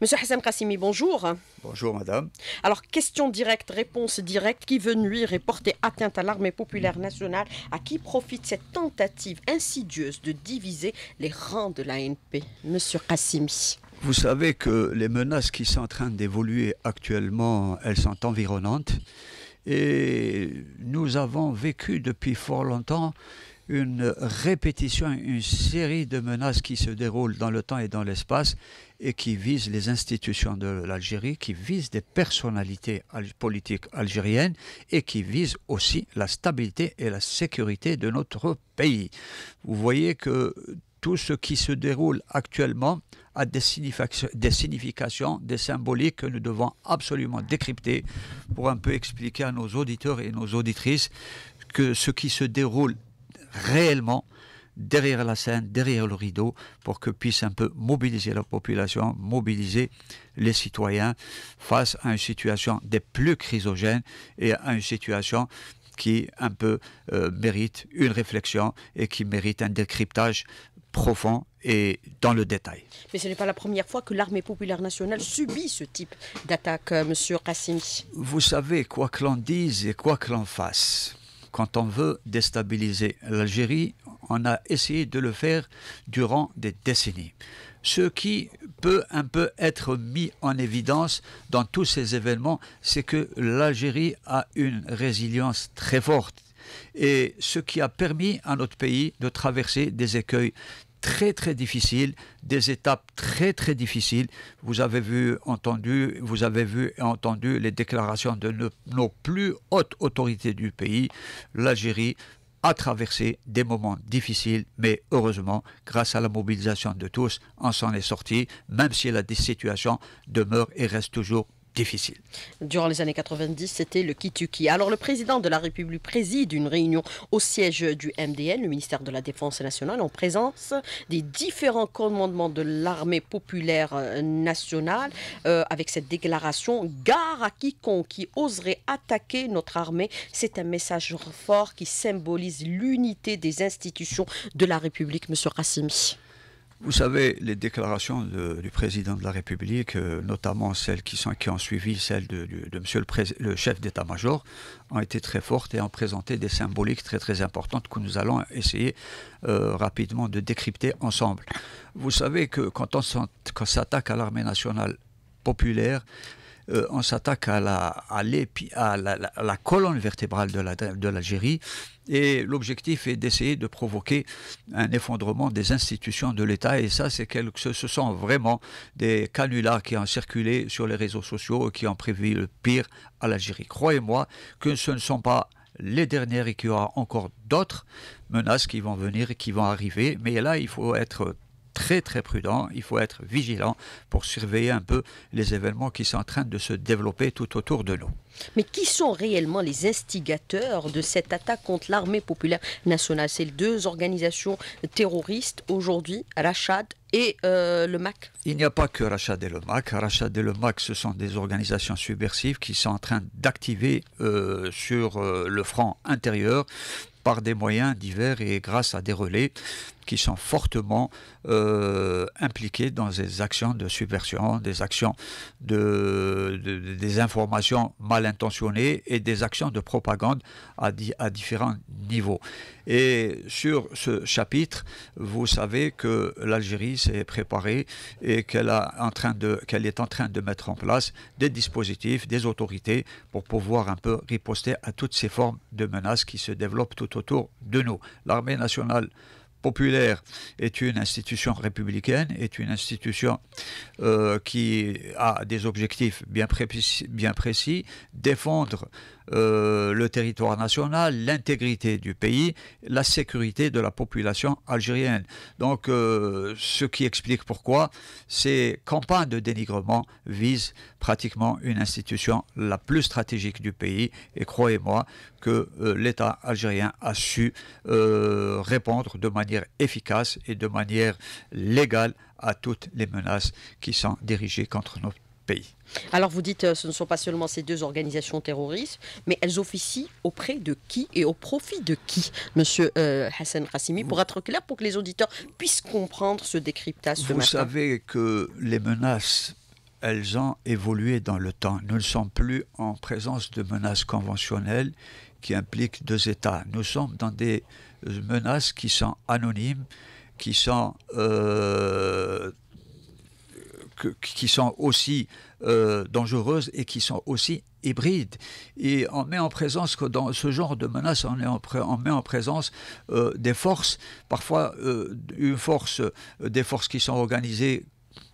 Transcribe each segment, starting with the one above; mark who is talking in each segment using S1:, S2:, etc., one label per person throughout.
S1: Monsieur Hassan Kassimi, bonjour. Bonjour, madame. Alors, question directe, réponse directe. Qui veut nuire et porter atteinte à l'armée populaire nationale À qui profite cette tentative insidieuse de diviser les rangs de l'ANP
S2: Monsieur Kassimi. Vous savez que les menaces qui sont en train d'évoluer actuellement, elles sont environnantes. Et nous avons vécu depuis fort longtemps une répétition, une série de menaces qui se déroulent dans le temps et dans l'espace et qui vise les institutions de l'Algérie, qui vise des personnalités politiques algériennes et qui vise aussi la stabilité et la sécurité de notre pays. Vous voyez que tout ce qui se déroule actuellement a des, des significations, des symboliques que nous devons absolument décrypter pour un peu expliquer à nos auditeurs et nos auditrices que ce qui se déroule réellement derrière la scène, derrière le rideau, pour que puisse un peu mobiliser la population, mobiliser les citoyens face à une situation des plus chrysogènes et à une situation qui un peu euh, mérite une réflexion et qui mérite un décryptage profond et dans le détail.
S1: Mais ce n'est pas la première fois que l'armée populaire nationale subit ce type d'attaque,
S2: euh, Monsieur Kassimi. Vous savez, quoi que l'on dise et quoi que l'on fasse, quand on veut déstabiliser l'Algérie, on a essayé de le faire durant des décennies. Ce qui peut un peu être mis en évidence dans tous ces événements, c'est que l'Algérie a une résilience très forte et ce qui a permis à notre pays de traverser des écueils très très difficile, des étapes très très difficiles. Vous avez vu, entendu, vous avez vu et entendu les déclarations de nos, nos plus hautes autorités du pays. L'Algérie a traversé des moments difficiles, mais heureusement, grâce à la mobilisation de tous, on s'en est sorti, même si la situation demeure et reste toujours difficile.
S1: Durant les années 90, c'était le Kituki. Alors le président de la République préside une réunion au siège du MDN, le ministère de la Défense nationale, en présence des différents commandements de l'armée populaire euh, nationale, euh, avec cette déclaration « Gare à quiconque qui oserait attaquer notre armée ». C'est un message fort qui symbolise l'unité des institutions de la
S2: République, Monsieur Rassimi. Vous savez, les déclarations du président de la République, euh, notamment celles qui, sont, qui ont suivi celles de, de, monsieur le, chef d'état-major, ont été très fortes et ont présenté des symboliques très très importantes que nous allons essayer euh, rapidement de décrypter ensemble. Vous savez que quand on s'attaque à l'armée nationale populaire, euh, on s'attaque à, la, à, à, colonne vertébrale de l'Algérie. et l'objectif est d'essayer de provoquer un effondrement des institutions de l'État. Et ça, c'est ce, ce sont vraiment des canulars qui ont circulé sur les réseaux sociaux et qui ont prévu le pire à l'Algérie. Croyez-moi que ce ne sont pas les dernières et qu'il y aura encore d'autres menaces qui vont venir et qui vont arriver. Mais là, il faut être très très prudent, il faut être vigilant pour surveiller un peu les événements qui sont en train de se développer tout autour de nous.
S1: Mais qui sont réellement les instigateurs de cette attaque contre l'armée populaire nationale C'est deux organisations terroristes aujourd'hui, Rachad et euh, le MAC
S2: Il n'y a pas que Rachad et le MAC. Rachad et le MAC, ce sont des organisations subversives qui sont en train d'activer euh, sur euh, le front intérieur par des moyens divers et grâce à des relais qui sont fortement euh, impliqués dans des actions de subversion, des actions de, de, des informations mal intentionnées et des actions de propagande à, différents niveaux. Et sur ce chapitre, vous savez que l'Algérie s'est préparée et qu'elle qu'elle est en train de mettre en place des dispositifs, des autorités pour pouvoir un peu riposter à toutes ces formes de menaces qui se développent tout autour de nous. L'armée nationale populaire est une institution républicaine, est une institution euh, qui a des objectifs bien, bien précis, défendre euh, le territoire national, l'intégrité du pays, la sécurité de la population algérienne. Donc, euh, ce qui explique pourquoi ces campagnes de dénigrement visent pratiquement une institution la plus stratégique du pays. Et croyez-moi que euh, l'État algérien a su répondre de manière efficace et de manière légale à toutes les menaces qui sont dirigées contre notre
S1: alors vous dites, euh, ce ne sont pas seulement ces deux organisations terroristes, mais elles officient auprès de qui et au profit de qui, Monsieur euh, Hassan Rassimi, pour être clair, pour que les auditeurs puissent comprendre ce décryptage. vous savez
S2: que les menaces, elles ont évolué dans le temps. Nous ne sommes plus en présence de menaces conventionnelles qui impliquent deux États. Nous sommes dans des euh, menaces qui sont anonymes, qui sont qui sont aussi euh, dangereuses et qui sont aussi hybrides. Et on met en présence que dans ce genre de menace on, est met en présence euh, des forces, parfois euh, une force, des forces qui sont organisées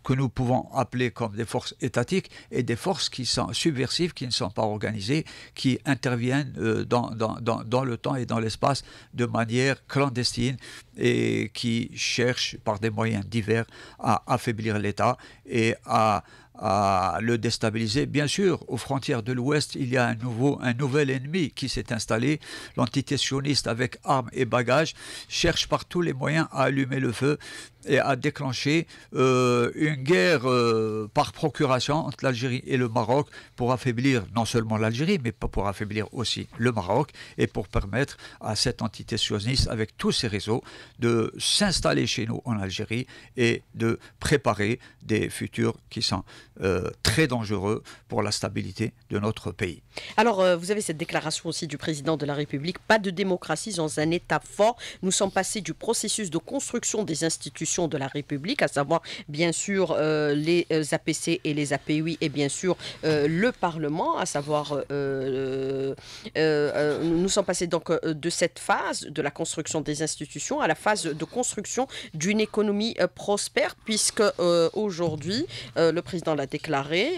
S2: que nous pouvons appeler comme des forces étatiques et des forces qui sont subversives, qui ne sont pas organisées, qui interviennent euh, dans, dans, le temps et dans l'espace de manière clandestine et qui cherchent par des moyens divers à affaiblir l'État et à, le déstabiliser. Bien sûr, aux frontières de l'Ouest, il y a un, nouveau, un nouvel ennemi qui s'est installé. L'entité sioniste, avec armes et bagages, cherche par tous les moyens à allumer le feu et a déclenché euh, une guerre euh, par procuration entre l'Algérie et le Maroc pour affaiblir non seulement l'Algérie, mais pour affaiblir aussi le Maroc et pour permettre à cette entité sioniste, avec tous ses réseaux, de s'installer chez nous en Algérie et de préparer des futurs qui sont euh, très dangereux pour la stabilité de notre pays.
S1: Alors, vous avez cette déclaration aussi du président de la République, pas de démocratie dans un État fort. Nous sommes passés du processus de construction des institutions de la République, à savoir bien sûr euh, les euh, APC et les APUI et bien sûr euh, le Parlement, à savoir nous sommes passés donc de cette phase de la construction des institutions à la phase de construction d'une économie prospère puisque aujourd'hui le président l'a déclaré,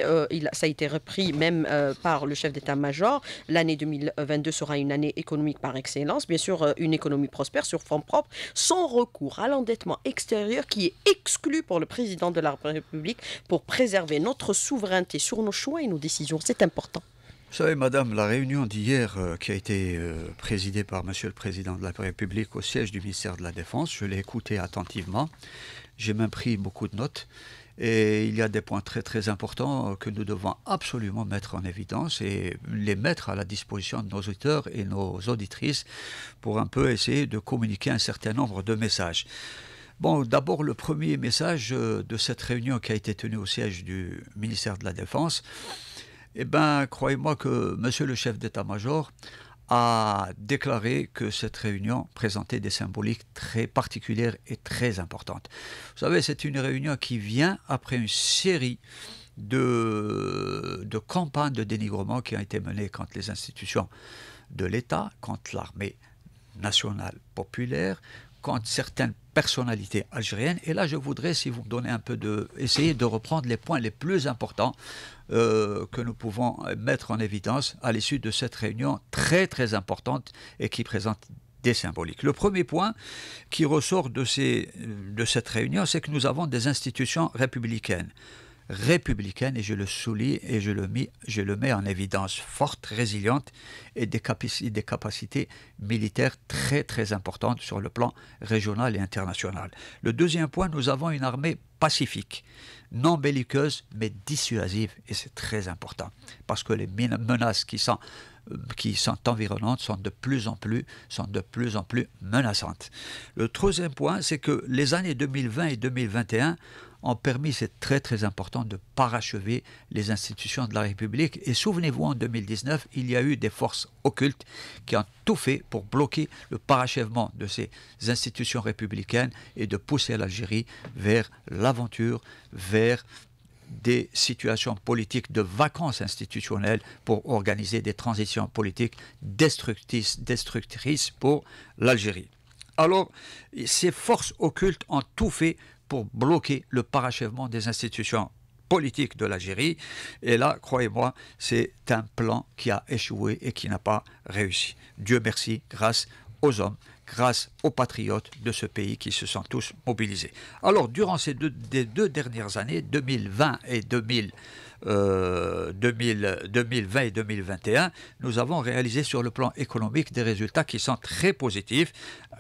S1: ça a été repris même par le chef d'état-major, l'année 2022 sera une année économique par excellence, bien sûr une économie prospère sur fonds propres sans recours à l'endettement extérieur qui est exclu pour le président de la République pour préserver notre souveraineté sur nos choix et nos décisions. C'est important.
S2: Vous savez, Madame, la réunion d'hier euh, qui a été euh, présidée par Monsieur le Président de la République au siège du ministère de la Défense, je l'ai écoutée attentivement. J'ai même pris beaucoup de notes. Et il y a des points très très importants que nous devons absolument mettre en évidence et les mettre à la disposition de nos auteurs et nos auditrices pour un peu essayer de communiquer un certain nombre de messages. Bon, d'abord, le premier message euh, de cette réunion qui a été tenue au siège du ministère de la Défense, eh bien, croyez-moi que monsieur le chef d'état-major a déclaré que cette réunion présentait des symboliques très particulières et très importantes. Vous savez, c'est une réunion qui vient après une série de, de campagnes de dénigrement qui ont été menées contre les institutions de l'État, contre l'armée nationale populaire, certaines personnalités algériennes. Et là, je voudrais, si vous me donnez un peu de... essayer de reprendre les points les plus importants euh, que nous pouvons mettre en évidence à l'issue de cette réunion très très importante et qui présente des symboliques. Le premier point qui ressort de, ces, de cette réunion, c'est que nous avons des institutions républicaines républicaine, et je le souligne et je le, mis, je le mets en évidence, forte, résiliente et des, des, capacités militaires très très importantes sur le plan régional et international. Le deuxième point, nous avons une armée pacifique, non belliqueuse, mais dissuasive, et c'est très important, parce que les menaces qui sont euh, qui sont environnantes sont de plus en plus, sont de plus, en plus menaçantes. Le troisième point, c'est que les années 2020 et 2021 ont permis, c'est très très important, de parachever les institutions de la République. Et souvenez-vous, en 2019, il y a eu des forces occultes qui ont tout fait pour bloquer le parachèvement de ces institutions républicaines et de pousser l'Algérie vers l'aventure, vers des situations politiques de vacances institutionnelles pour organiser des transitions politiques destructrices, destructrices pour l'Algérie. Alors, ces forces occultes ont tout fait pour bloquer le parachèvement des institutions politiques de l'Algérie. Et là, croyez-moi, c'est un plan qui a échoué et qui n'a pas réussi. Dieu merci, grâce aux hommes, grâce aux patriotes de ce pays qui se sont tous mobilisés. Alors, durant ces deux, dernières années, 2020 et 2020, 2020 euh, et 2021, nous avons réalisé sur le plan économique des résultats qui sont très positifs.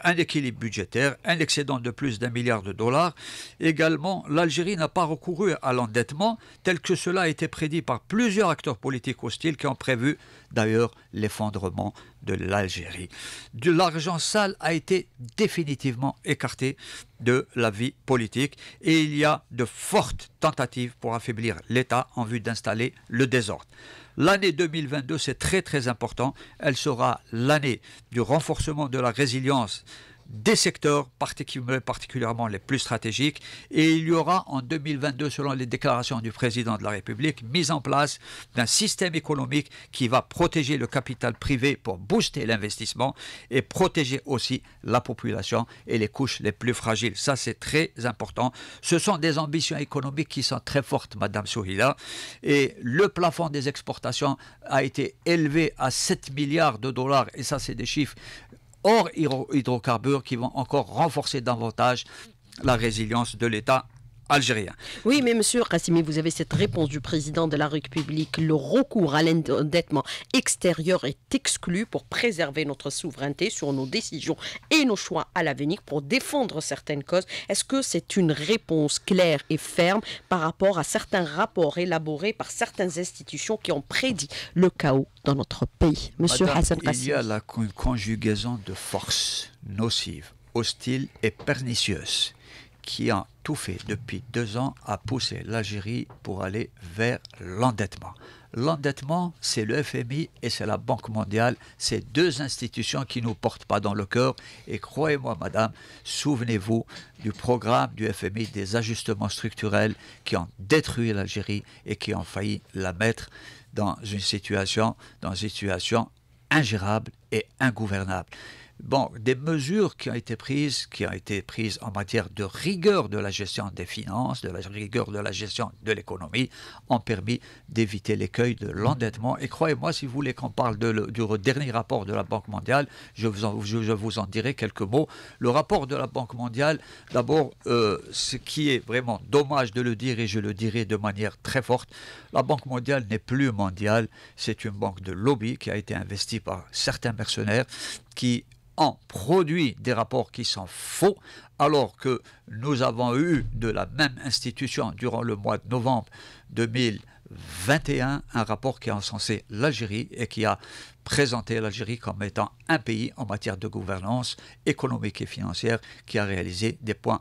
S2: Un équilibre budgétaire, un excédent de plus d'un milliard de dollars. Également, l'Algérie n'a pas recouru à l'endettement tel que cela a été prédit par plusieurs acteurs politiques hostiles qui ont prévu d'ailleurs l'effondrement de l'Algérie. De l'argent sale a été définitivement écarté de la vie politique et il y a de fortes tentatives pour affaiblir l'État en vue d'installer le désordre. L'année 2022, c'est très très important, elle sera l'année du renforcement de la résilience des secteurs particulièrement les plus stratégiques et il y aura en 2022, selon les déclarations du président de la République, mise en place d'un système économique qui va protéger le capital privé pour booster l'investissement et protéger aussi la population et les couches les plus fragiles. Ça, c'est très important. Ce sont des ambitions économiques qui sont très fortes, Madame Souhila, et le plafond des exportations a été élevé à 7 milliards de dollars et ça, c'est des chiffres hors hydrocarbures qui vont encore renforcer davantage la résilience de l'État algérien. Oui, mais monsieur Kassimi, vous avez cette réponse
S1: du président de la République. Le recours à l'endettement extérieur est exclu pour préserver notre souveraineté sur nos décisions et nos choix à l'avenir pour défendre certaines causes. Est-ce que c'est une réponse claire et ferme par rapport à certains rapports élaborés par certaines institutions qui ont prédit le chaos dans notre pays Monsieur Hassan Kassimi. Il y a la
S2: conjugaison de forces nocives, hostiles et pernicieuses qui ont tout fait depuis deux ans à pousser l'Algérie pour aller vers l'endettement. L'endettement, c'est le FMI et c'est la Banque mondiale, ces deux institutions qui nous portent pas dans le cœur. Et croyez-moi, madame, souvenez-vous du programme du FMI des ajustements structurels qui ont détruit l'Algérie et qui ont failli la mettre dans une situation, dans une situation ingérable et ingouvernable. Bon, des mesures qui ont été prises, qui ont été prises en matière de rigueur de la gestion des finances, de la rigueur de la gestion de l'économie, ont permis d'éviter l'écueil de l'endettement. Et croyez-moi, si vous voulez qu'on parle du dernier rapport de la Banque mondiale, je vous, en, je, vous, en, dirai quelques mots. Le rapport de la Banque mondiale, d'abord, euh, ce qui est vraiment dommage de le dire, et je le dirai de manière très forte, la Banque mondiale n'est plus mondiale, c'est une banque de lobby qui a été investie par certains mercenaires qui en produit des rapports qui sont faux, alors que nous avons eu de la même institution durant le mois de novembre 2021 un rapport qui a encensé l'Algérie et qui a présenté l'Algérie comme étant un pays en matière de gouvernance économique et financière qui a réalisé des points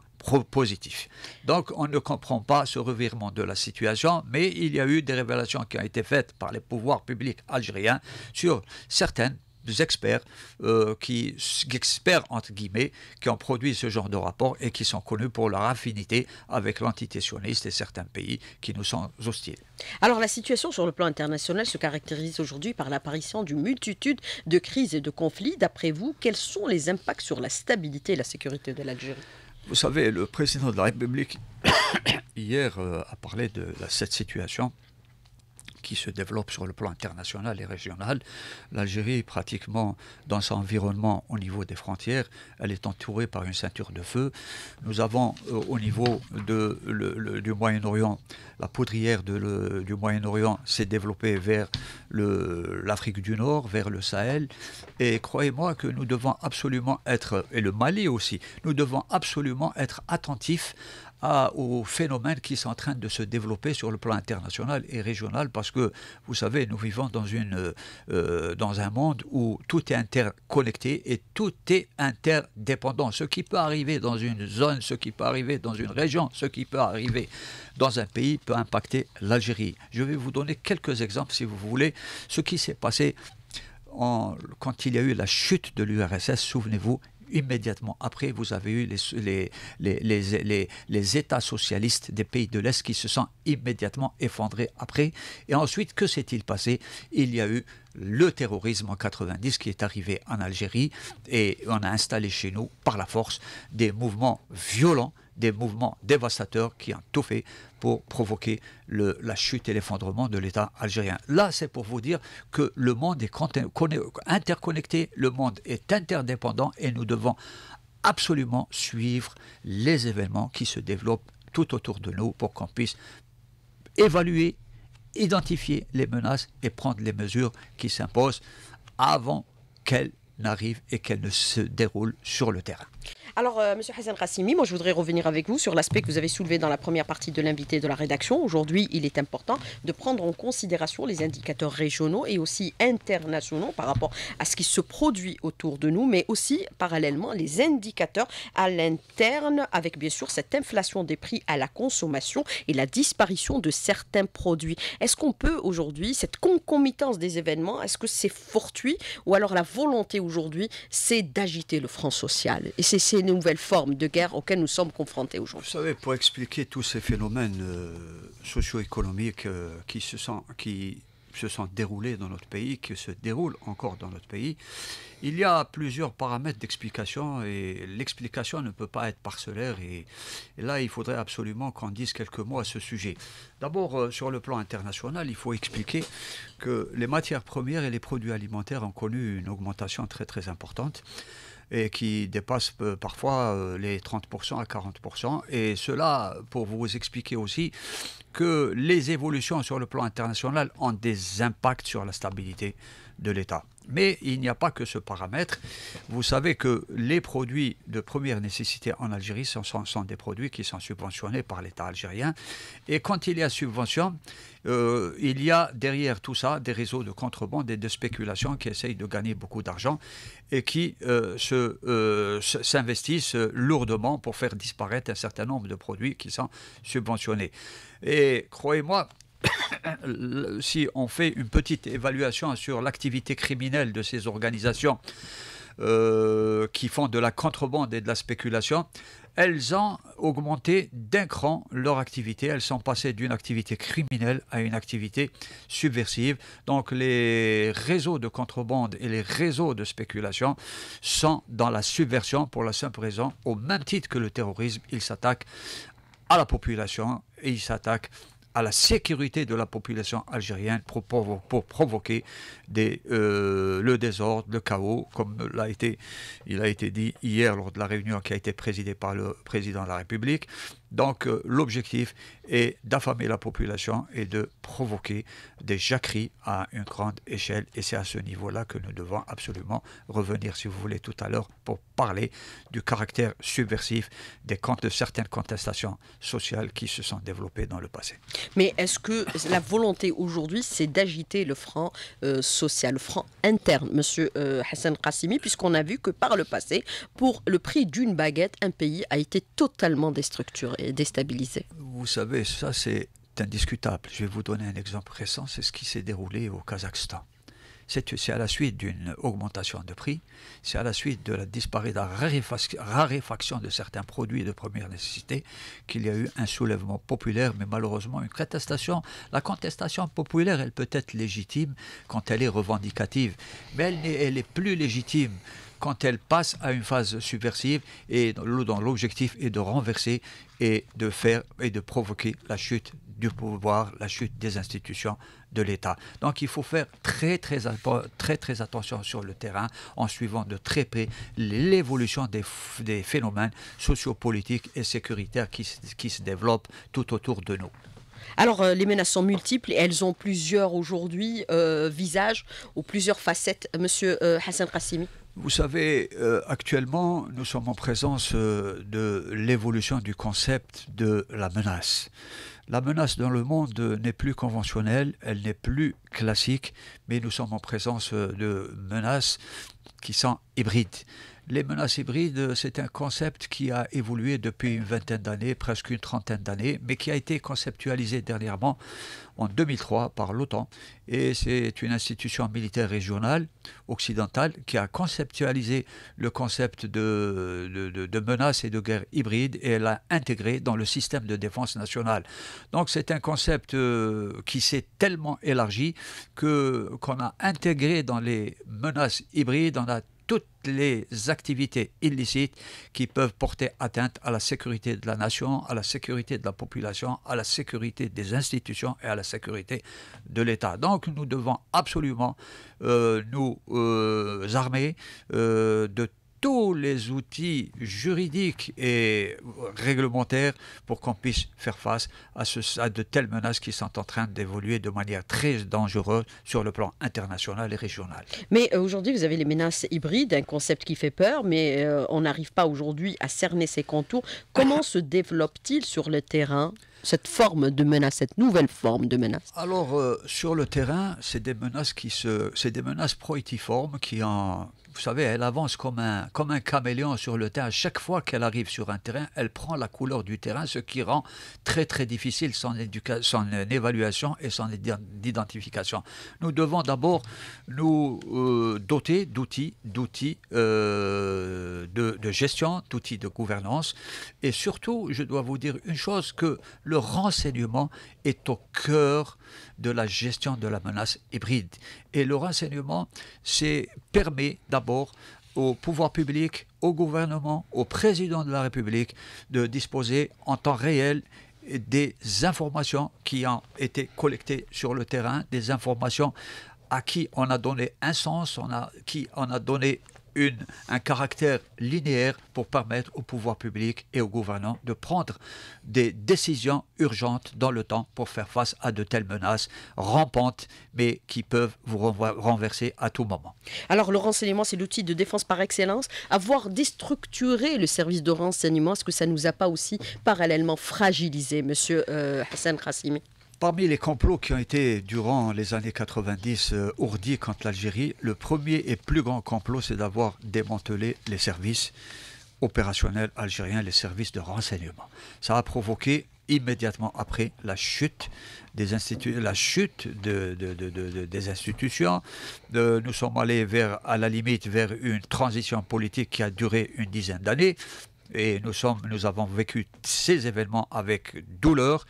S2: positifs. Donc on ne comprend pas ce revirement de la situation, mais il y a eu des révélations qui ont été faites par les pouvoirs publics algériens sur certaines des experts, euh, qui, experts entre guillemets, qui ont produit ce genre de rapport et qui sont connus pour leur affinité avec l'entité sioniste et certains pays qui nous sont hostiles.
S1: Alors la situation sur le plan international se caractérise aujourd'hui par l'apparition d'une multitude de crises et de conflits. D'après vous, quels sont les impacts sur la stabilité et la sécurité de l'Algérie
S2: Vous savez, le président de la République hier euh, a parlé de cette situation qui se développe sur le plan international et régional. L'Algérie, pratiquement dans son environnement au niveau des frontières, elle est entourée par une ceinture de feu. Nous avons euh, au niveau de, le, du Moyen-Orient, la poudrière du Moyen-Orient s'est développée vers l'Afrique du Nord, vers le Sahel. Et croyez-moi que nous devons absolument être, et le Mali aussi, nous devons absolument être attentifs aux phénomènes qui sont en train de se développer sur le plan international et régional, parce que, vous savez, nous vivons dans, une, euh, dans un monde où tout est interconnecté et tout est interdépendant. Ce qui peut arriver dans une zone, ce qui peut arriver dans une région, ce qui peut arriver dans un pays peut impacter l'Algérie. Je vais vous donner quelques exemples, si vous voulez, ce qui s'est passé en, quand il y a eu la chute de l'URSS, souvenez-vous, immédiatement après, vous avez eu les, les, les, États socialistes des pays de l'Est qui se sont immédiatement effondrés après. Et ensuite, que s'est-il passé Il y a eu le terrorisme en 90 qui est arrivé en Algérie et on a installé chez nous, par la force, des mouvements violents, des mouvements dévastateurs qui ont tout fait pour provoquer la chute et l'effondrement de l'État algérien. Là, c'est pour vous dire que le monde est interconnecté, le monde est interdépendant et nous devons absolument suivre les événements qui se développent tout autour de nous pour qu'on puisse évaluer identifier les menaces et prendre les mesures qui s'imposent avant qu'elles n'arrivent et qu'elles ne se déroulent sur le terrain.
S1: Alors, M. Euh, Monsieur Hassan Rassimi, moi je voudrais revenir avec vous sur l'aspect que vous avez soulevé dans la première partie de l'invité de la rédaction. Aujourd'hui, il est important de prendre en considération les indicateurs régionaux et aussi internationaux par rapport à ce qui se produit autour de nous, mais aussi parallèlement les indicateurs à l'interne, avec bien sûr cette inflation des prix à la consommation et la disparition de certains produits. Est-ce qu'on peut aujourd'hui, cette concomitance des événements, est-ce que c'est fortuit ou alors la volonté aujourd'hui, c'est d'agiter le franc social Et c'est nouvelles formes de guerre auxquelles nous sommes confrontés aujourd'hui.
S2: Vous savez, pour expliquer tous ces phénomènes euh, socio-économiques euh, qui, se sont, qui se sont déroulés dans notre pays, qui se déroulent encore dans notre pays, il y a plusieurs paramètres d'explication et l'explication ne peut pas être parcellaire et, là il faudrait absolument qu'on dise quelques mots à ce sujet. D'abord euh, sur le plan international, il faut expliquer que les matières premières et les produits alimentaires ont connu une augmentation très très importante et qui dépassent euh, parfois euh, les 30% à 40%. Et cela, pour vous expliquer aussi que les évolutions sur le plan international ont des impacts sur la stabilité de l'État. Mais il n'y a pas que ce paramètre. Vous savez que les produits de première nécessité en Algérie sont, des produits qui sont subventionnés par l'État algérien. Et quand il y a subvention, euh, il y a derrière tout ça des réseaux de contrebande et de spéculation qui essayent de gagner beaucoup d'argent et qui euh, euh, s'investissent lourdement pour faire disparaître un certain nombre de produits qui sont subventionnés. Et croyez-moi, si on fait une petite évaluation sur l'activité criminelle de ces organisations euh, qui font de la contrebande et de la spéculation, elles ont augmenté d'un cran leur activité. Elles sont passées d'une activité criminelle à une activité subversive. Donc les réseaux de contrebande et les réseaux de spéculation sont dans la subversion pour la simple raison, au même titre que le terrorisme, ils s'attaquent à la population et il s'attaque à la sécurité de la population algérienne pour, pour provoquer des, euh, le désordre, le chaos, comme été, il a été dit hier lors de la réunion qui a été présidée par le président de la République. Donc euh, l'objectif est d'affamer la population et de provoquer des jacqueries à une grande échelle. Et c'est à ce niveau-là que nous devons absolument revenir, si vous voulez, tout à l'heure pour parler du caractère subversif des comptes de certaines contestations sociales qui se sont développées dans le passé.
S1: Mais est-ce que la volonté aujourd'hui, c'est d'agiter le franc euh, social, franc interne, Monsieur euh, Hassan Qassimi, puisqu'on a vu que par le passé, pour le prix d'une baguette, un pays a été totalement déstructuré, déstabilisé.
S2: Vous savez, ça c'est indiscutable. Je vais vous donner un exemple récent, c'est ce qui s'est déroulé au Kazakhstan c'est à la suite d'une augmentation de prix, c'est à la suite de la disparition, de la raréfaction de certains produits de première nécessité qu'il y a eu un soulèvement populaire, mais malheureusement une contestation. La contestation populaire, elle peut être légitime quand elle est revendicative, mais elle n'est plus légitime quand elle passe à une phase subversive et dont l'objectif est de renverser et de faire et de provoquer la chute du pouvoir, la chute des institutions, de l'État. Donc il faut faire très très, très très attention sur le terrain en suivant de très près l'évolution des, phénomènes sociopolitiques et sécuritaires qui, se développent tout autour de nous.
S1: Alors, euh, les menaces sont multiples et elles ont plusieurs aujourd'hui euh, visages ou plusieurs facettes. Monsieur euh, Hassan
S2: Rassimi vous savez, actuellement, nous sommes en présence de l'évolution du concept de la menace. La menace dans le monde n'est plus conventionnelle, elle n'est plus classique, mais nous sommes en présence de menaces qui sont hybrides les menaces hybrides, c'est un concept qui a évolué depuis une vingtaine d'années, presque une trentaine d'années, mais qui a été conceptualisé dernièrement en 2003 par l'OTAN. Et c'est une institution militaire régionale occidentale qui a conceptualisé le concept de, de, de et de guerre hybride et l'a intégré dans le système de défense nationale. Donc c'est un concept euh, qui s'est tellement élargi que qu'on a intégré dans les menaces hybrides, on a toutes les activités illicites qui peuvent porter atteinte à la sécurité de la nation, à la sécurité de la population, à la sécurité des institutions et à la sécurité de l'État. Donc nous devons absolument euh, nous euh, armer euh, de de tous les outils juridiques et réglementaires pour qu'on puisse faire face à, ce, de telles menaces qui sont en train d'évoluer de manière très dangereuse sur le plan international et régional.
S1: Mais euh, aujourd'hui, vous avez les menaces hybrides, un concept qui fait peur, mais euh, on n'arrive pas aujourd'hui à cerner ses contours. Comment se développe-t-il sur le terrain cette forme de menace, cette nouvelle forme de menace
S2: Alors, euh, sur le terrain, c'est des menaces qui se, c'est des menaces proétiformes qui en vous savez, elle avance comme un, comme un caméléon sur le terrain. Chaque fois qu'elle arrive sur un terrain, elle prend la couleur du terrain, ce qui rend très très difficile son, son évaluation et son identification. Nous devons d'abord nous euh, doter d'outils, d'outils euh, de, de gestion, d'outils de gouvernance. Et surtout, je dois vous dire une chose, que le renseignement est au cœur de la gestion de la menace hybride. Et le renseignement, c'est permet d'abord au pouvoir public, au gouvernement, au président de la République de disposer en temps réel des informations qui ont été collectées sur le terrain, des informations à qui on a donné un sens, on a, qui on a donné un caractère linéaire pour permettre au pouvoir public et au gouvernants de prendre des décisions urgentes dans le temps pour faire face à de telles menaces rampantes, mais qui peuvent vous renverser à tout moment.
S1: Alors le renseignement, c'est l'outil de défense par excellence. Avoir déstructuré le service de renseignement, est-ce que ça ne nous a pas aussi parallèlement fragilisé, Monsieur euh, Hassan Kassimi
S2: Parmi les complots qui ont été, durant les années 90, euh, ourdis contre l'Algérie, le premier et plus grand complot, c'est d'avoir démantelé les services opérationnels algériens, les services de renseignement. Ça a provoqué immédiatement après la chute des, la chute des institutions. Euh, nous sommes allés vers, à la limite vers une transition politique qui a duré une dizaine d'années. Et nous, sommes, nous avons vécu ces événements avec douleur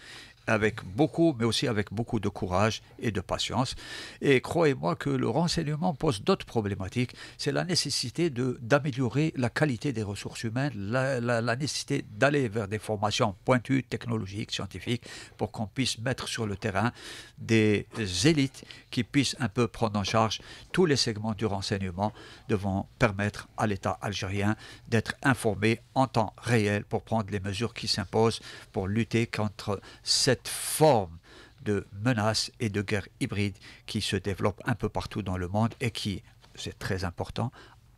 S2: avec beaucoup, mais aussi avec beaucoup de courage et de patience. Et croyez-moi que le renseignement pose d'autres problématiques. C'est la nécessité d'améliorer la qualité des ressources humaines, la, la nécessité d'aller vers des formations pointues, technologiques, scientifiques, pour qu'on puisse mettre sur le terrain des élites qui puissent un peu prendre en charge tous les segments du renseignement devant permettre à l'État algérien d'être informé en temps réel pour prendre les mesures qui s'imposent pour lutter contre cette cette forme de menace et de guerre hybride qui se développe un peu partout dans le monde et qui, c'est très important,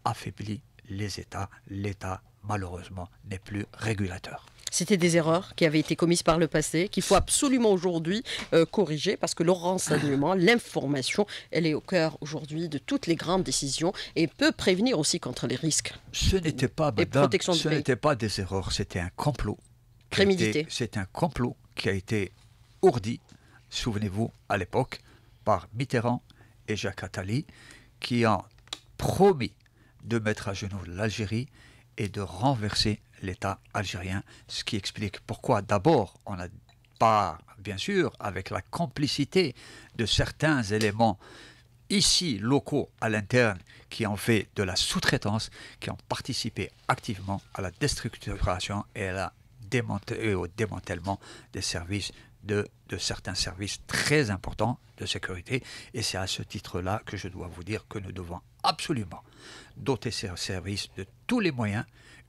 S2: affaiblit les États. L'État, malheureusement, n'est plus régulateur.
S1: C'était des erreurs qui avaient été commises par le passé, qu'il faut absolument aujourd'hui euh, corriger, parce que le renseignement, ah. l'information, elle est au cœur aujourd'hui de toutes les grandes décisions et peut prévenir aussi contre les risques. Ce n'était pas, ce n'était
S2: pas des erreurs, c'était un complot. C'est un complot qui a été ourdi, souvenez-vous, à l'époque, par Mitterrand et Jacques Attali, qui ont promis de mettre à genoux l'Algérie et de renverser l'État algérien, ce qui explique pourquoi d'abord on a pas, bien sûr, avec la complicité de certains éléments ici locaux à l'interne qui ont fait de la sous-traitance, qui ont participé activement à la déstructuration et à la et euh, au démantèlement des services de, certains services très importants de sécurité. Et c'est à ce titre-là que je dois vous dire que nous devons absolument doter ces services de tous les moyens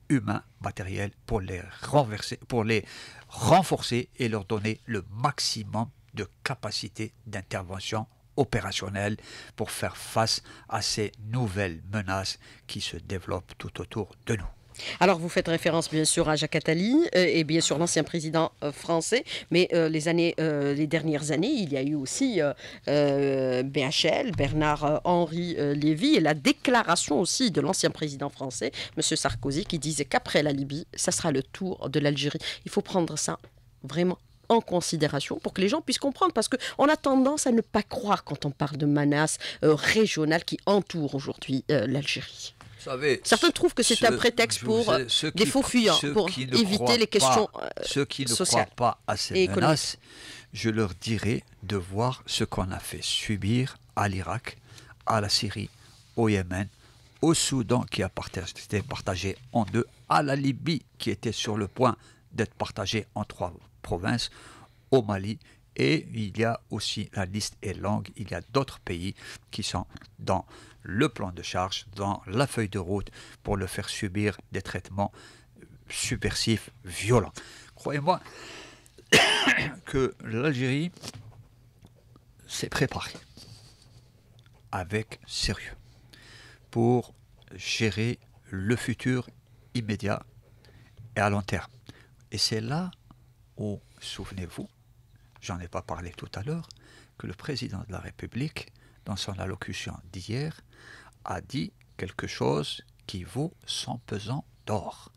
S2: humains, matériels, pour les, renverser, pour les renforcer et leur donner le maximum de capacité d'intervention opérationnelle pour faire face à ces nouvelles menaces qui se développent tout autour de nous.
S1: Alors, vous faites référence bien sûr à Jacques Attali euh, et bien sûr l'ancien président euh, français, mais euh, les, les dernières années, il y a eu aussi BHL, Bernard-Henri Lévy et la déclaration aussi de l'ancien président français, M. Sarkozy, qui disait qu'après la Libye, ça sera le tour de l'Algérie. Il faut prendre ça vraiment en considération pour que les gens puissent comprendre. Parce qu'on a tendance à ne pas croire quand on parle de menaces régionales qui entourent aujourd'hui l'Algérie. Certains trouvent que c'est un prétexte pour euh, des faux fuyants, pour éviter les questions qui ne euh, sociales croient pas à ces
S2: je leur dirai de voir ce qu'on a fait subir à l'Irak, à la Syrie, au Yémen, au Soudan qui a été partagé en deux, à la Libye qui était sur le point d'être partagée en trois provinces, au Mali et il y a aussi, la liste est longue, il y a d'autres pays qui sont dans le plan de charge dans la feuille de route pour le faire subir des traitements subversifs, violents. Croyez-moi que l'Algérie s'est préparée avec sérieux pour gérer le futur immédiat et à long terme. Et c'est là où, souvenez-vous, j'en ai pas parlé tout à l'heure, que le président de la République, dans son allocution d'hier, a dit quelque chose qui vaut 100 pesant d'or.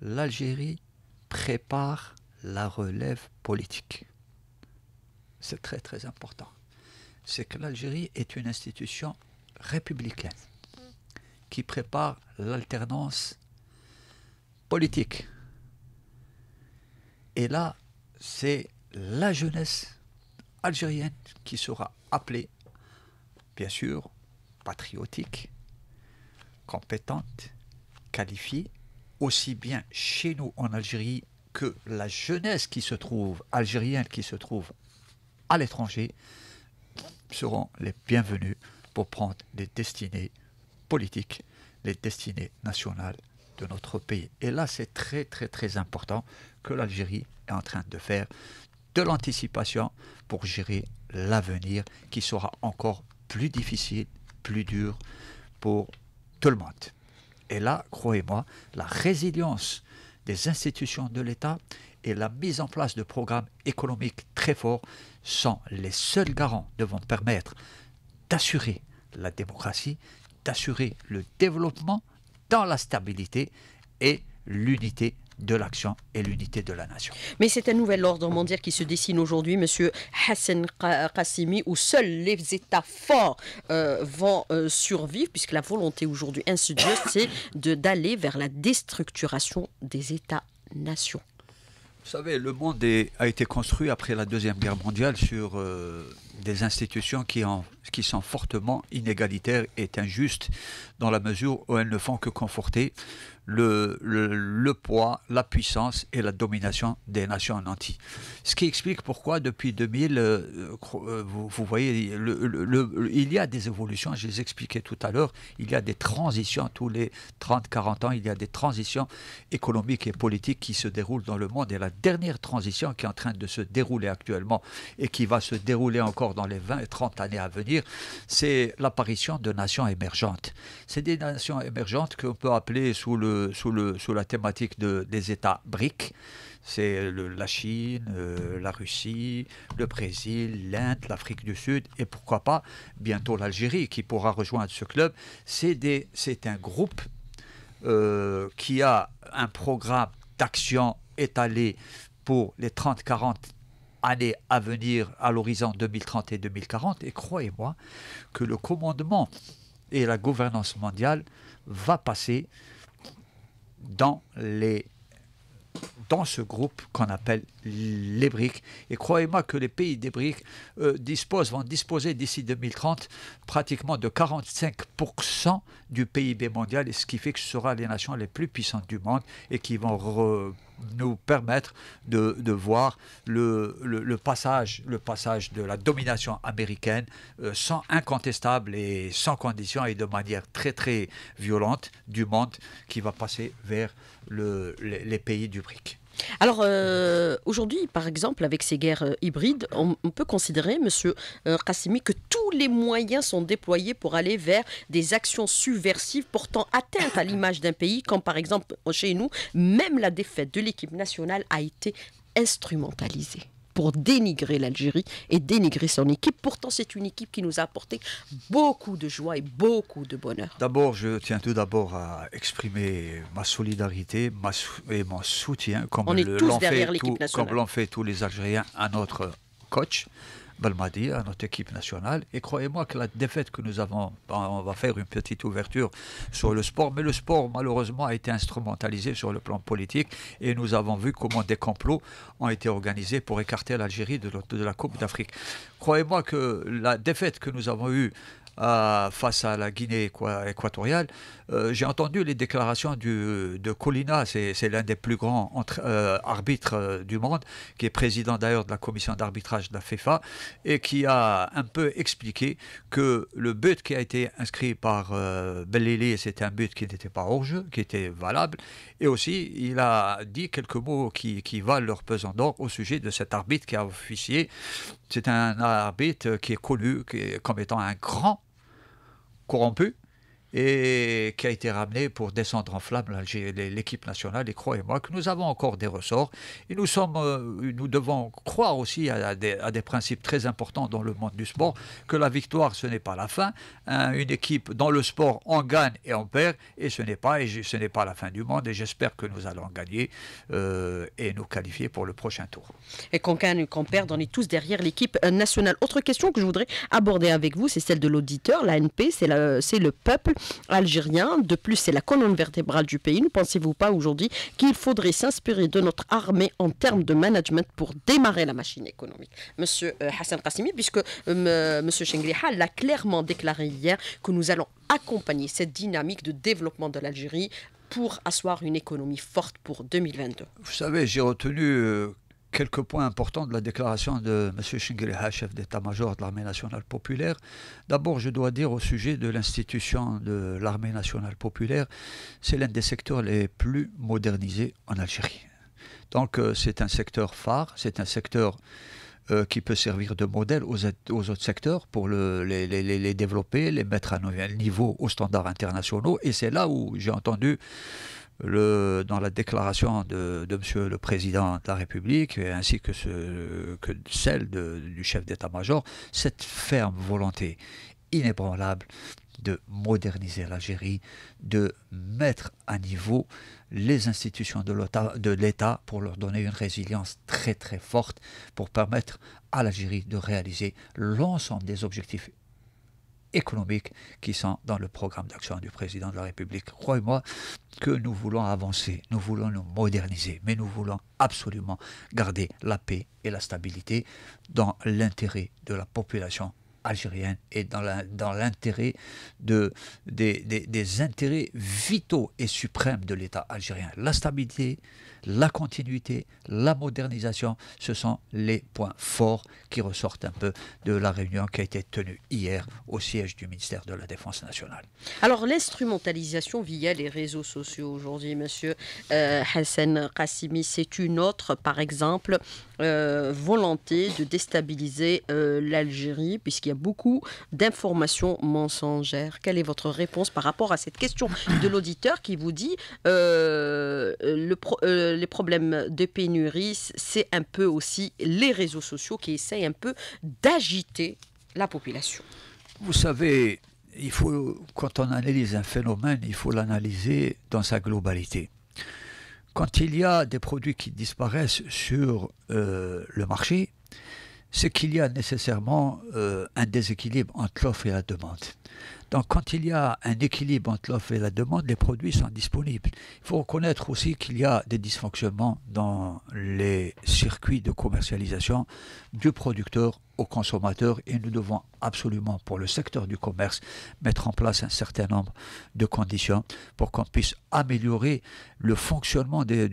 S2: L'Algérie prépare la relève politique. C'est très très important. C'est que l'Algérie est une institution républicaine qui prépare l'alternance politique. Et là, c'est la jeunesse algérienne qui sera appelée, bien sûr, patriotique, compétente, qualifiée, aussi bien chez nous en Algérie que la jeunesse qui se trouve, algérienne qui se trouve à l'étranger, seront les bienvenus pour prendre les destinées politiques, les destinées nationales de notre pays. Et là, c'est très très très important que l'Algérie est en train de faire de l'anticipation pour gérer l'avenir qui sera encore plus difficile plus dur pour tout le monde. Et là, croyez-moi, la résilience des institutions de l'État et la mise en place de programmes économiques très forts sont les seuls garants devant permettre d'assurer la démocratie, d'assurer le développement dans la stabilité et l'unité de l'action et l'unité de la nation.
S1: Mais c'est un nouvel ordre mondial qui se dessine aujourd'hui, Monsieur Hassan Qassimi, où seuls les États forts euh, vont euh, survivre, puisque la volonté aujourd'hui insidieuse, c'est d'aller vers la déstructuration des États-nations.
S2: Vous savez, le monde a été construit après la Deuxième Guerre mondiale sur euh, des institutions qui, sont fortement inégalitaires et injustes dans la mesure où elles ne font que conforter le, le, poids, la puissance et la domination des nations Antilles. Ce qui explique pourquoi depuis 2000, euh, euh, vous, voyez, le, il y a des évolutions, je les expliquais tout à l'heure, il y a des transitions, tous les 30-40 ans, il y a des transitions économiques et politiques qui se déroulent dans le monde. Et la dernière transition qui est en train de se dérouler actuellement et qui va se dérouler encore dans les 20 et 30 années à venir, c'est l'apparition de nations émergentes. C'est des nations émergentes qu'on peut appeler sous le sous, le, la thématique de, des États BRIC. C'est la Chine, euh, la Russie, le Brésil, l'Inde, l'Afrique du Sud et pourquoi pas bientôt l'Algérie qui pourra rejoindre ce club. C'est un groupe euh, qui a un programme d'action étalé pour les 30-40 années à venir à l'horizon 2030 et 2040. Et croyez-moi que le commandement et la gouvernance mondiale va passer dans, les, dans ce groupe qu'on appelle les BRICS. Et croyez-moi que les pays des BRICS euh, vont disposer d'ici 2030 pratiquement de 45% du PIB mondial, et ce qui fait que ce sera les nations les plus puissantes du monde et qui vont nous permettre de, voir le, le, passage, le passage de la domination américaine euh, sans incontestable et sans condition et de manière très très violente du monde qui va passer vers les pays du BRIC.
S1: Alors euh, aujourd'hui, par exemple, avec ces guerres euh, hybrides, on, peut considérer, Monsieur Kassimi, euh, que tous les moyens sont déployés pour aller vers des actions subversives portant atteinte à l'image d'un pays, comme par exemple chez nous, même la défaite de l'équipe nationale a été instrumentalisée pour dénigrer l'Algérie et dénigrer son équipe. Pourtant, c'est une équipe qui nous a apporté beaucoup de joie et beaucoup de bonheur.
S2: D'abord, je tiens tout d'abord à exprimer ma solidarité ma et mon soutien, comme l'ont fait, fait tous les Algériens à notre coach. Belmadi, à notre équipe nationale. Et croyez-moi que la défaite que nous avons, ben, on va faire une petite ouverture sur le sport, mais le sport malheureusement a été instrumentalisé sur le plan politique et nous avons vu comment des complots ont été organisés pour écarter l'Algérie de, la Coupe d'Afrique. Croyez-moi que la défaite que nous avons eue face à la Guinée équatoriale, euh, j'ai entendu les déclarations de Colina, c'est l'un des plus grands euh, arbitres euh, du monde, qui est président d'ailleurs de la commission d'arbitrage de la FIFA, et qui a un peu expliqué que le but qui a été inscrit par euh, ben c'était un but qui n'était pas hors-jeu, qui était valable, et aussi il a dit quelques mots qui, valent leur pesant d'or au sujet de cet arbitre qui a officié. C'est un arbitre qui est connu qui comme étant un grand corrompu et qui a été ramené pour descendre en flamme l'équipe nationale. Et croyez-moi que nous avons encore des ressorts. Et nous, sommes, euh, nous devons croire aussi à des, à des principes très importants dans le monde du sport, que la victoire, ce n'est pas la fin. Hein, une équipe dans le sport, on gagne et on perd, et ce n'est pas, et ce n'est pas la fin du monde. Et j'espère que nous allons gagner euh, et nous qualifier pour le prochain tour.
S1: Et qu'on gagne, qu'on perde, on est tous derrière l'équipe euh, nationale. Autre question que je voudrais aborder avec vous, c'est celle de l'auditeur, l'ANP, c'est le peuple algérien. De plus, c'est la colonne vertébrale du pays. Ne pensez-vous pas aujourd'hui qu'il faudrait s'inspirer de notre armée en termes de management pour démarrer la machine économique Monsieur euh, Hassan Kassimi, puisque euh, Monsieur Chengliha l'a clairement déclaré hier que nous allons accompagner cette dynamique de développement de l'Algérie pour asseoir une économie forte pour 2022.
S2: Vous savez, j'ai retenu euh, quelques points importants de la déclaration de M. Shingriha, chef d'état-major de l'armée nationale populaire. D'abord, je dois dire au sujet de l'institution de l'armée nationale populaire, c'est l'un des secteurs les plus modernisés en Algérie. Donc euh, c'est un secteur phare, c'est un secteur euh, qui peut servir de modèle aux, autres secteurs pour les, les, développer, les mettre à un niveau aux standards internationaux. Et c'est là où j'ai entendu dans la déclaration de, M. le Président de la République, ainsi que, celle du chef d'état-major, cette ferme volonté inébranlable de moderniser l'Algérie, de mettre à niveau les institutions de l'État pour leur donner une résilience très très forte, pour permettre à l'Algérie de réaliser l'ensemble des objectifs économiques qui sont dans le programme d'action du président de la République. Croyez-moi que nous voulons avancer, nous voulons nous moderniser, mais nous voulons absolument garder la paix et la stabilité dans l'intérêt de la population Algérien et dans l'intérêt dans de, des, intérêts vitaux et suprêmes de l'État algérien. La stabilité, la continuité, la modernisation, ce sont les points forts qui ressortent un peu de la réunion qui a été tenue hier au siège du ministère de la Défense nationale.
S1: Alors l'instrumentalisation via les réseaux sociaux aujourd'hui, monsieur euh, Hassan Qassimi, c'est une autre, par exemple, euh, volonté de déstabiliser euh, l'Algérie, puisqu'il y a beaucoup d'informations mensongères. Quelle est votre réponse par rapport à cette question de l'auditeur qui vous dit euh, le euh, les problèmes de pénurie, c'est un peu aussi les réseaux sociaux qui essayent un peu d'agiter la population
S2: Vous savez, il faut, quand on analyse un phénomène, il faut l'analyser dans sa globalité. Quand il y a des produits qui disparaissent sur euh, le marché, ce qu'il y a nécessairement euh, un déséquilibre entre l'offre et la demande. Donc quand il y a un équilibre entre l'offre et la demande, les produits sont disponibles. Il faut reconnaître aussi qu'il y a des dysfonctionnements dans les circuits de commercialisation du producteur au consommateur et nous devons absolument, pour le secteur du commerce, mettre en place un certain nombre de conditions pour qu'on puisse améliorer le fonctionnement des,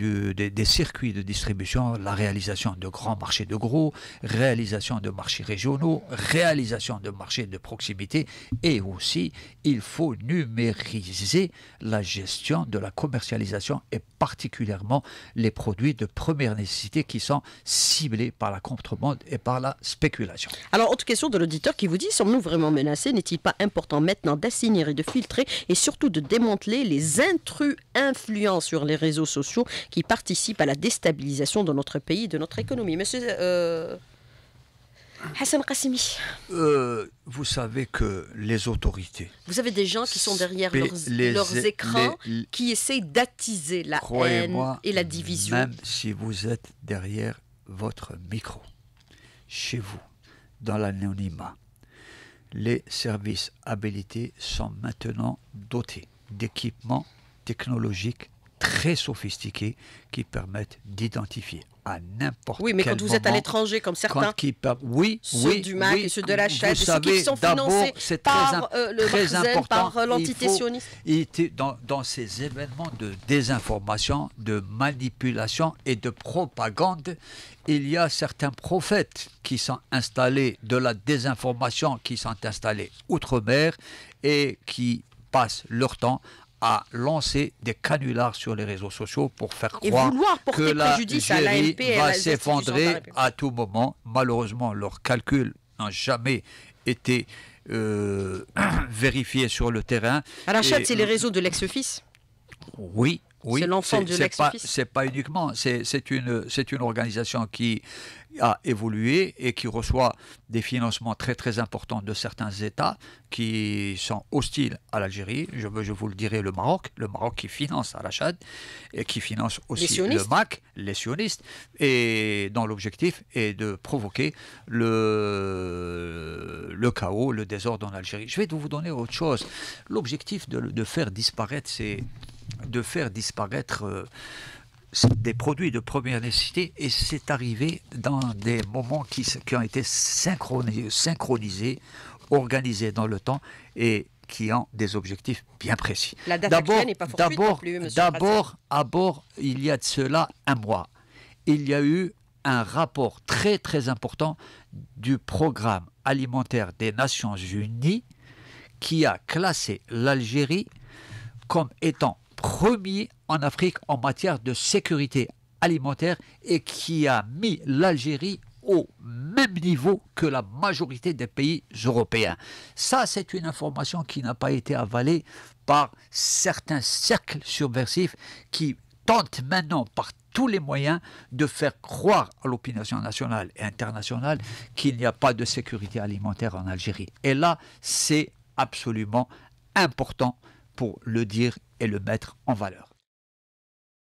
S2: circuits de distribution, la réalisation de grands marchés de gros, réalisation de marchés régionaux, réalisation de marchés de proximité et aussi il faut numériser la gestion de la commercialisation et particulièrement les produits de première nécessité qui sont ciblés par la contrebande et par la spéculation.
S1: Alors, autre question de l'auditeur qui vous dit, sommes-nous vraiment menacés N'est-il pas important maintenant d'assigner et de filtrer et surtout de démanteler les intrus influents sur les réseaux sociaux qui participent à la déstabilisation de notre pays et de notre économie Monsieur... Euh, Hassan Qassimi.
S2: Euh, vous savez que les autorités.
S1: Vous avez des gens qui sont derrière leurs, écrans, qui essayent d'attiser la haine et la division. Même
S2: si vous êtes derrière votre micro, chez vous, dans l'anonymat, les services habilités sont maintenant dotés d'équipements technologiques très sophistiqués qui permettent d'identifier à n'importe quel oui, mais quand vous êtes à l'étranger, comme certains, qui, oui, ceux oui, du MAC oui, et ceux de la ceux qui sont financés très par très euh, par l'entité sioniste. Dans, dans ces événements de désinformation, de manipulation et de propagande, il y a certains prophètes qui sont installés, de la désinformation qui sont installés outre-mer et qui passent leur temps à lancer des canulars sur les réseaux sociaux pour faire croire que la judiciaire va s'effondrer à tout moment. Malheureusement, leurs calculs n'ont jamais été euh, vérifiés sur le terrain. Rachat, c'est les réseaux de
S1: l'ex-fils oui,
S2: c'est l'enfant du C'est pas uniquement, c'est une, une organisation qui a évolué et qui reçoit des financements très très importants de certains États qui sont hostiles à l'Algérie. Je, je vous le dirai, le Maroc, le Maroc qui finance Al-Achad et qui finance aussi le MAC, les sionistes, et dont l'objectif est de provoquer le, le chaos, le désordre en Algérie. Je vais vous donner autre chose. L'objectif de, de faire disparaître ces de faire disparaître euh, des produits de première nécessité et c'est arrivé dans des moments qui, qui ont été synchronisés, organisés dans le temps et qui ont des objectifs bien précis. La date n'est pas D'abord, d'abord, il y a de cela un mois, il y a eu un rapport très très important du programme alimentaire des Nations Unies qui a classé l'Algérie comme étant premier en Afrique en matière de sécurité alimentaire et qui a mis l'Algérie au même niveau que la majorité des pays européens. Ça, c'est une information qui n'a pas été avalée par certains cercles subversifs qui tentent maintenant par tous les moyens de faire croire à l'opinion nationale et internationale qu'il n'y a pas de sécurité alimentaire en Algérie. Et là, c'est absolument important pour le dire et le mettre en valeur.